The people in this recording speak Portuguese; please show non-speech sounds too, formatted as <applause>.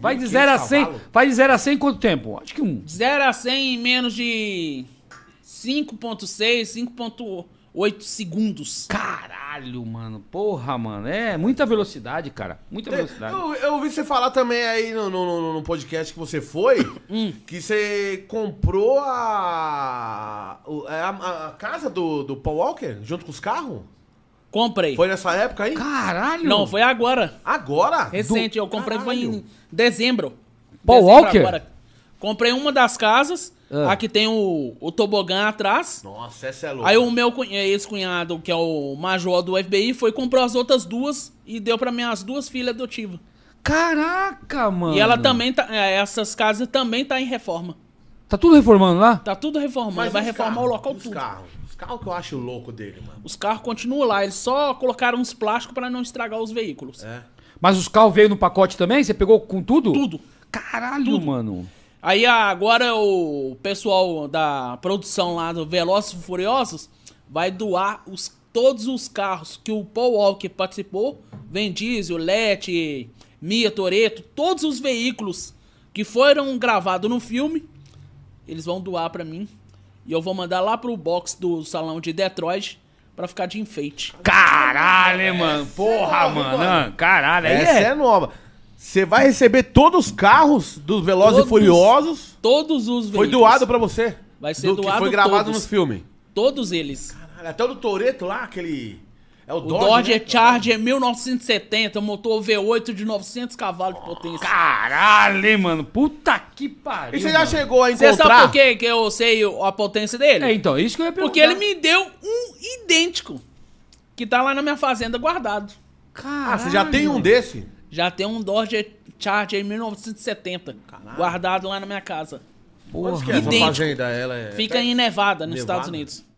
Vai de 0 a 100, vai de 0 a 100 em quanto tempo? Acho que um. 0 a 100 em menos de 5.6, 5.8 segundos. Caralho, mano. Porra, mano. É muita velocidade, cara. Muita é, velocidade. Eu, eu ouvi você falar também aí no, no, no podcast que você foi, <coughs> hum. que você comprou a, é, a, a casa do, do Paul Walker junto com os carros? Comprei. Foi nessa época aí? Caralho! Não, foi agora. Agora? Recente, Do... eu comprei Caralho. foi em dezembro. Paul Walker? Agora. Comprei uma das casas. Ah. Aqui tem o, o tobogã atrás. Nossa, essa é louca. Aí o meu ex-cunhado, que é o major do FBI, foi comprou as outras duas e deu para minhas duas filhas adotivas. Caraca, mano! E ela também tá. É, essas casas também tá em reforma. Tá tudo reformando lá? Tá tudo reformando. Mas vai reformar o local os tudo. Carros. Os carros que eu acho louco dele, mano. Os carros continuam lá. Eles só colocaram uns plásticos para não estragar os veículos. É. Mas os carros veio no pacote também? Você pegou com tudo? Tudo. Caralho, tudo. mano. Aí ah, agora o pessoal da produção lá do Velozes e Furiosos vai doar os, todos os carros que o Paul Walker participou, Vin Diesel, Let, Mia Toreto, todos os veículos que foram gravados no filme eles vão doar para mim. E eu vou mandar lá pro box do salão de Detroit para ficar de enfeite. Caralho, mano. É Porra, é mano. mano. Ah, caralho, aí Essa é, é nova. Você vai receber todos os carros dos Velozes todos, e Furiosos? Todos os veículos. Foi doado para você? Vai ser do, doado que foi gravado todos, nos filmes. Todos eles. Caralho, até o do Toreto lá, aquele é o, Dodge, o Dodge né? É Charger 1970, é motor V8 de 900 cavalos de potência. Caralho, hein, mano? Puta que pariu. E você já chegou a encontrar? Você sabe por quê que eu sei a potência dele? É, então, isso que eu ia perguntar. Porque ele me deu um idêntico, que tá lá na minha fazenda guardado. Caralho. Ah, você já tem um desse? Já tem um Dodge Charger 1970, Caralho. guardado lá na minha casa. Porra. que é essa fazenda? Ela é... Fica em Nevada, nos Nevada? Estados Unidos.